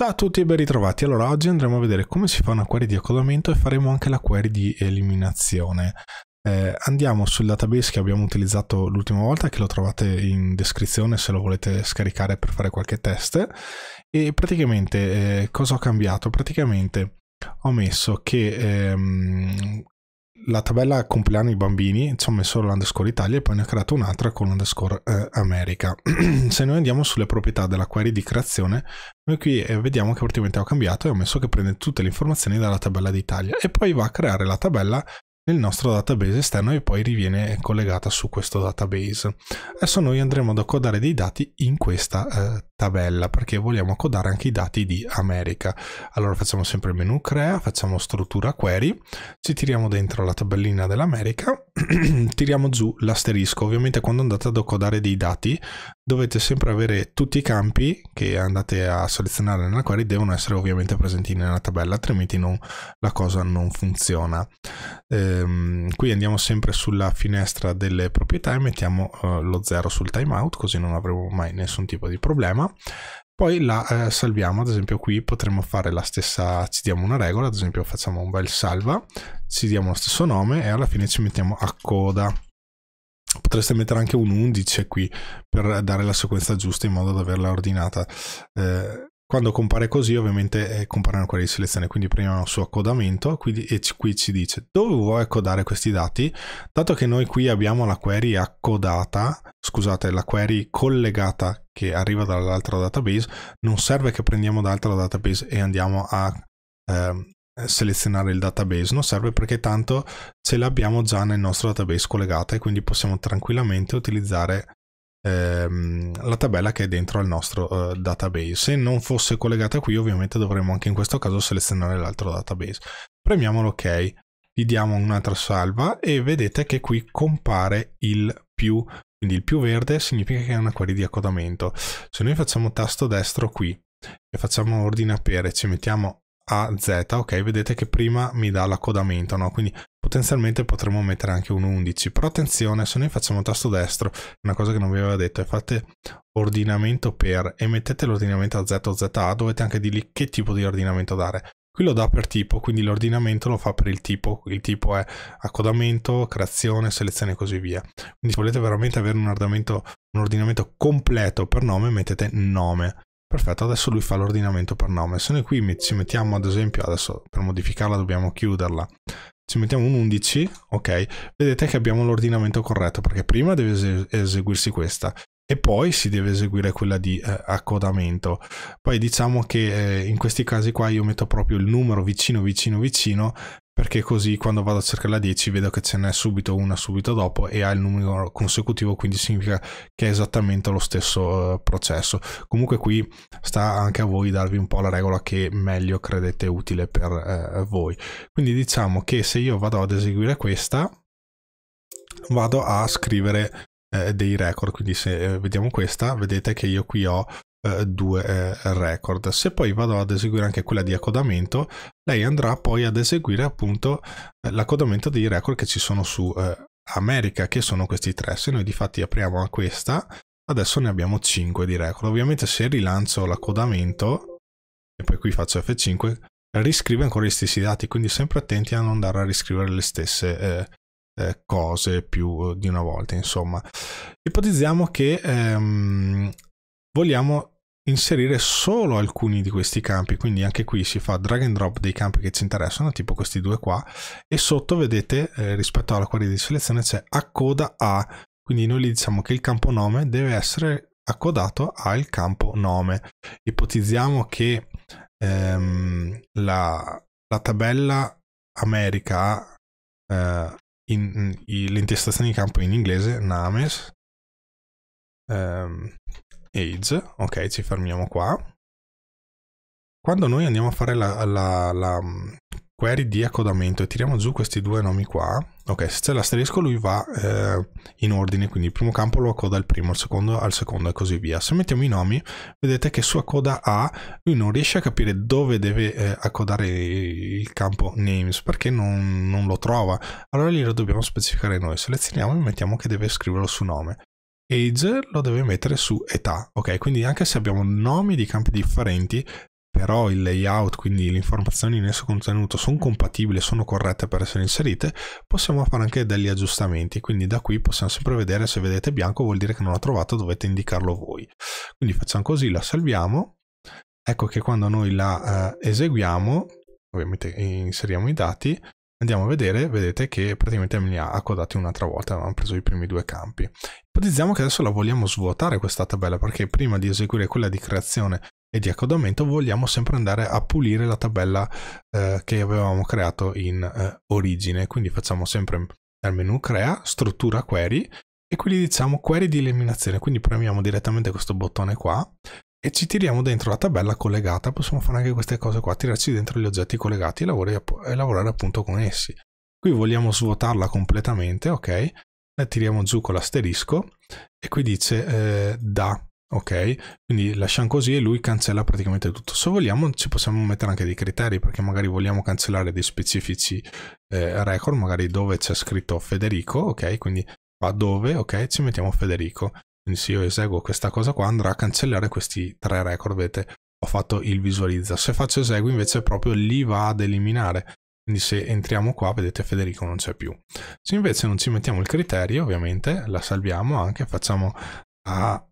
Ciao a tutti e ben ritrovati. Allora, oggi andremo a vedere come si fa una query di accodamento e faremo anche la query di eliminazione. Eh, andiamo sul database che abbiamo utilizzato l'ultima volta, che lo trovate in descrizione se lo volete scaricare per fare qualche test. E praticamente eh, cosa ho cambiato? Praticamente ho messo che ehm, la tabella compleanno i bambini ci ho messo l'underscore Italia e poi ne ho creato un'altra con l'underscore eh, America se noi andiamo sulle proprietà della query di creazione noi qui eh, vediamo che praticamente ho cambiato e ho messo che prende tutte le informazioni dalla tabella d'Italia e poi va a creare la tabella nel nostro database esterno e poi riviene collegata su questo database adesso noi andremo ad accodare dei dati in questa eh, tabella perché vogliamo codare anche i dati di America. Allora facciamo sempre il menu crea, facciamo struttura query, ci tiriamo dentro la tabellina dell'America, tiriamo giù l'asterisco. Ovviamente quando andate ad codare dei dati dovete sempre avere tutti i campi che andate a selezionare nella query devono essere ovviamente presenti nella tabella, altrimenti non, la cosa non funziona. Ehm, qui andiamo sempre sulla finestra delle proprietà e mettiamo eh, lo 0 sul timeout così non avremo mai nessun tipo di problema poi la eh, salviamo, ad esempio qui potremmo fare la stessa, ci diamo una regola, ad esempio facciamo un bel salva, ci diamo lo stesso nome e alla fine ci mettiamo a coda. Potreste mettere anche un 11 qui per dare la sequenza giusta in modo da averla ordinata. Eh, quando compare così ovviamente eh, compaiono quelle di selezione, quindi prendiamo su accodamento quindi, e qui ci dice dove vuoi accodare questi dati, dato che noi qui abbiamo la query accodata, scusate, la query collegata che arriva dall'altro database, non serve che prendiamo dall'altro database e andiamo a eh, selezionare il database, non serve perché tanto ce l'abbiamo già nel nostro database collegata e quindi possiamo tranquillamente utilizzare ehm, la tabella che è dentro al nostro eh, database. Se non fosse collegata qui ovviamente dovremmo anche in questo caso selezionare l'altro database. Premiamo l'ok, gli diamo un'altra salva e vedete che qui compare il più, quindi il più verde significa che è una query di accodamento. Se noi facciamo tasto destro qui e facciamo ordine a pere, ci mettiamo AZ, ok, vedete che prima mi dà l'accodamento, no? Quindi potenzialmente potremmo mettere anche un 11, però attenzione, se noi facciamo tasto destro, una cosa che non vi avevo detto, è fate ordinamento per e mettete l'ordinamento AZ o ZA, dovete anche dirgli che tipo di ordinamento dare. Qui lo dà per tipo, quindi l'ordinamento lo fa per il tipo. Il tipo è accodamento, creazione, selezione e così via. Quindi se volete veramente avere un, un ordinamento completo per nome, mettete nome. Perfetto, adesso lui fa l'ordinamento per nome. Se noi qui ci mettiamo ad esempio, adesso per modificarla dobbiamo chiuderla, ci mettiamo un 11, ok, vedete che abbiamo l'ordinamento corretto perché prima deve eseguirsi questa, e poi si deve eseguire quella di eh, accodamento. Poi diciamo che eh, in questi casi qua io metto proprio il numero vicino vicino vicino perché così quando vado a cercare la 10 vedo che ce n'è subito una subito dopo e ha il numero consecutivo quindi significa che è esattamente lo stesso eh, processo. Comunque qui sta anche a voi darvi un po' la regola che meglio credete utile per eh, voi. Quindi diciamo che se io vado ad eseguire questa vado a scrivere eh, dei record, quindi se eh, vediamo questa vedete che io qui ho eh, due record. Se poi vado ad eseguire anche quella di accodamento, lei andrà poi ad eseguire appunto l'accodamento dei record che ci sono su America, che sono questi tre. Se noi di fatti apriamo a questa, adesso ne abbiamo 5 di record. Ovviamente se rilancio l'accodamento, e poi qui faccio F5, riscrive ancora gli stessi dati, quindi sempre attenti a non andare a riscrivere le stesse eh, cose più eh, di una volta, insomma. Ipotizziamo che ehm, vogliamo inserire solo alcuni di questi campi, quindi anche qui si fa drag and drop dei campi che ci interessano, tipo questi due qua, e sotto vedete eh, rispetto alla query di selezione c'è a coda a, quindi noi gli diciamo che il campo nome deve essere accodato al campo nome. Ipotizziamo che ehm, la, la, tabella America eh, in, in, l'intestazione di campo in inglese, Names, um, ehm, AIDS, ok, ci fermiamo qua. Quando noi andiamo a fare la, la, la, mm, query di accodamento e tiriamo giù questi due nomi qua, ok, se c'è l'asterisco lui va eh, in ordine, quindi il primo campo lo accoda al primo, il secondo al secondo e così via. Se mettiamo i nomi, vedete che su coda A lui non riesce a capire dove deve eh, accodare il campo names perché non, non lo trova, allora glielo dobbiamo specificare noi, selezioniamo e mettiamo che deve scriverlo su nome age lo deve mettere su età, ok? Quindi anche se abbiamo nomi di campi differenti, però il layout, quindi le informazioni in esso contenuto sono compatibili e sono corrette per essere inserite, possiamo fare anche degli aggiustamenti, quindi da qui possiamo sempre vedere se vedete bianco vuol dire che non l'ha trovato, dovete indicarlo voi. Quindi facciamo così, la salviamo, ecco che quando noi la eh, eseguiamo, ovviamente inseriamo i dati, andiamo a vedere, vedete che praticamente me li ha accodati un'altra volta, avevamo preso i primi due campi. Ipotizziamo che adesso la vogliamo svuotare questa tabella perché prima di eseguire quella di creazione e di accodamento vogliamo sempre andare a pulire la tabella eh, che avevamo creato in eh, origine. Quindi facciamo sempre dal menu crea, struttura query e qui gli diciamo query di eliminazione. Quindi premiamo direttamente questo bottone qua e ci tiriamo dentro la tabella collegata. Possiamo fare anche queste cose qua, tirarci dentro gli oggetti collegati e, lavori, e lavorare appunto con essi. Qui vogliamo svuotarla completamente, ok? La tiriamo giù con l'asterisco e qui dice eh, da Ok, quindi lasciamo così e lui cancella praticamente tutto. Se vogliamo ci possiamo mettere anche dei criteri perché magari vogliamo cancellare dei specifici eh, record, magari dove c'è scritto Federico, ok, quindi qua dove, ok, ci mettiamo Federico. Quindi se io eseguo questa cosa qua andrà a cancellare questi tre record, vedete, ho fatto il visualizza. Se faccio eseguo invece proprio li va ad eliminare. Quindi se entriamo qua vedete Federico non c'è più. Se invece non ci mettiamo il criterio ovviamente la salviamo anche, facciamo a...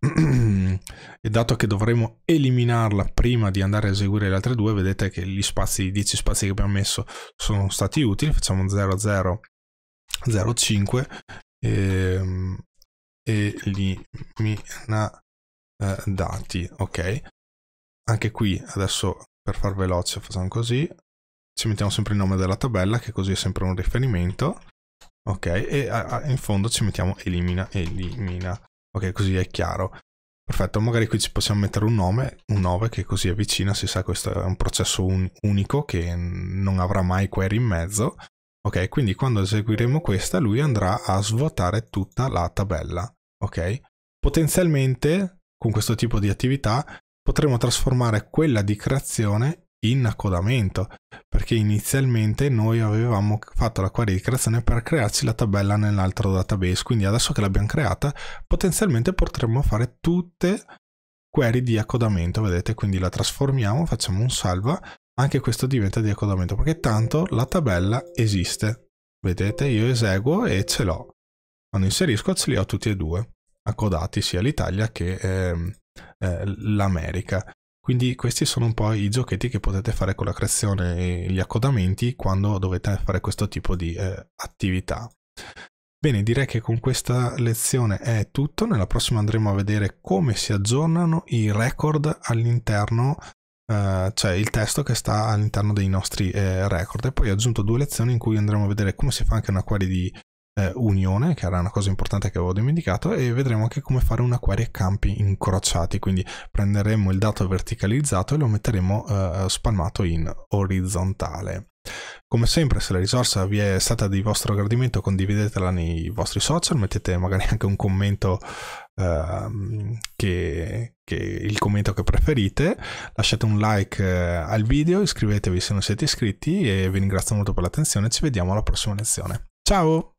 e dato che dovremo eliminarla prima di andare a eseguire le altre due, vedete che gli spazi, i 10 spazi che abbiamo messo sono stati utili, facciamo 0, 0, 0, 5 e, elimina eh, dati, ok? Anche qui adesso per far veloce facciamo così, ci mettiamo sempre il nome della tabella che così è sempre un riferimento ok e a, a, in fondo ci mettiamo elimina elimina Ok, così è chiaro. Perfetto, magari qui ci possiamo mettere un nome, un 9 che così avvicina, si sa questo è un processo un unico che non avrà mai query in mezzo. Ok, quindi quando eseguiremo questa lui andrà a svuotare tutta la tabella. Ok, potenzialmente con questo tipo di attività potremo trasformare quella di creazione in accodamento perché inizialmente noi avevamo fatto la query di creazione per crearci la tabella nell'altro database quindi adesso che l'abbiamo creata potenzialmente potremmo fare tutte query di accodamento vedete quindi la trasformiamo facciamo un salva anche questo diventa di accodamento perché tanto la tabella esiste vedete io eseguo e ce l'ho quando inserisco ce li ho tutti e due accodati sia l'Italia che ehm, eh, eh, l'America quindi questi sono un po' i giochetti che potete fare con la creazione e gli accodamenti quando dovete fare questo tipo di eh, attività. Bene, direi che con questa lezione è tutto, nella prossima andremo a vedere come si aggiornano i record all'interno, eh, cioè il testo che sta all'interno dei nostri eh, record e poi ho aggiunto due lezioni in cui andremo a vedere come si fa anche una query di eh, unione, che era una cosa importante che avevo dimenticato, e vedremo anche come fare una query a campi incrociati, quindi prenderemo il dato verticalizzato e lo metteremo eh, spalmato in orizzontale. Come sempre, se la risorsa vi è stata di vostro gradimento, condividetela nei vostri social, mettete magari anche un commento eh, che, che, il commento che preferite, lasciate un like eh, al video, iscrivetevi se non siete iscritti e vi ringrazio molto per l'attenzione, ci vediamo alla prossima lezione. Ciao!